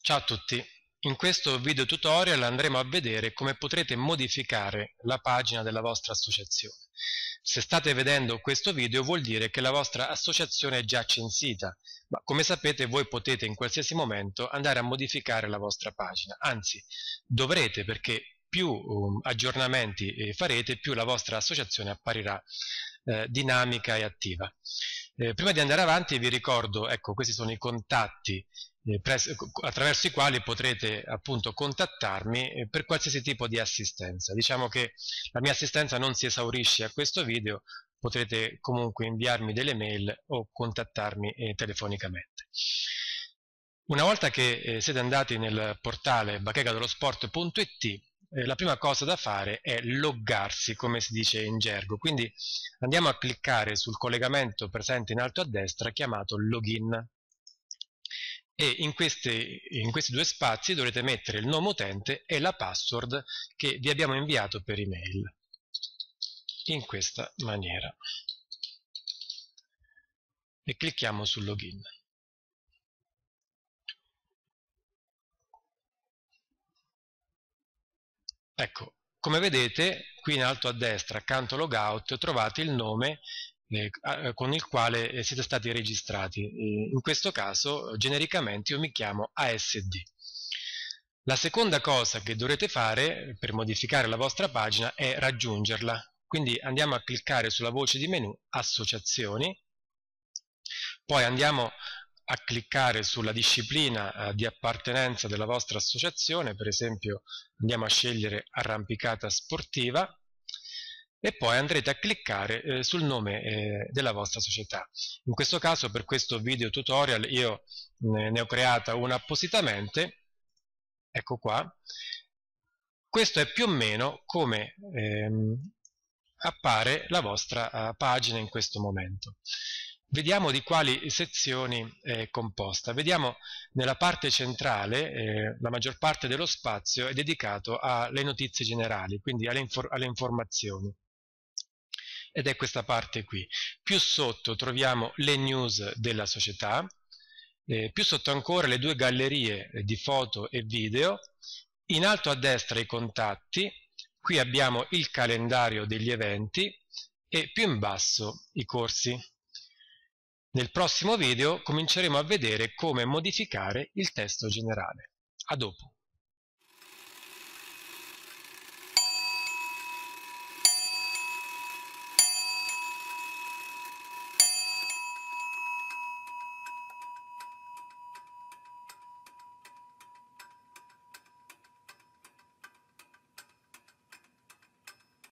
Ciao a tutti, in questo video tutorial andremo a vedere come potrete modificare la pagina della vostra associazione. Se state vedendo questo video vuol dire che la vostra associazione è già censita, ma come sapete voi potete in qualsiasi momento andare a modificare la vostra pagina, anzi dovrete perché più um, aggiornamenti eh, farete, più la vostra associazione apparirà eh, dinamica e attiva. Eh, prima di andare avanti vi ricordo, ecco, questi sono i contatti eh, attraverso i quali potrete appunto contattarmi eh, per qualsiasi tipo di assistenza. Diciamo che la mia assistenza non si esaurisce a questo video, potrete comunque inviarmi delle mail o contattarmi eh, telefonicamente. Una volta che eh, siete andati nel portale bachegadelosport.it eh, la prima cosa da fare è loggarsi, come si dice in gergo. Quindi andiamo a cliccare sul collegamento presente in alto a destra chiamato login. E in questi, in questi due spazi dovrete mettere il nome utente e la password che vi abbiamo inviato per email. In questa maniera. E clicchiamo sul login. Ecco, come vedete, qui in alto a destra, accanto a logout, trovate il nome eh, eh con il quale eh, siete stati registrati. In questo caso, genericamente, io mi chiamo ASD. La seconda cosa che dovrete fare per modificare la vostra pagina è raggiungerla. Quindi andiamo a cliccare sulla voce di menu Associazioni, poi andiamo a cliccare sulla disciplina eh, di appartenenza della vostra associazione, per esempio andiamo a scegliere arrampicata sportiva e poi andrete a cliccare eh, sul nome eh, della vostra società. In questo caso per questo video tutorial io ne, ne ho creata una appositamente, ecco qua, questo è più o meno come ehm, appare la vostra eh, pagina in questo momento. Vediamo di quali sezioni è composta. Vediamo nella parte centrale, eh, la maggior parte dello spazio è dedicato alle notizie generali, quindi alle, infor alle informazioni. Ed è questa parte qui. Più sotto troviamo le news della società, eh, più sotto ancora le due gallerie eh, di foto e video, in alto a destra i contatti, qui abbiamo il calendario degli eventi e più in basso i corsi. Nel prossimo video cominceremo a vedere come modificare il testo generale. A dopo!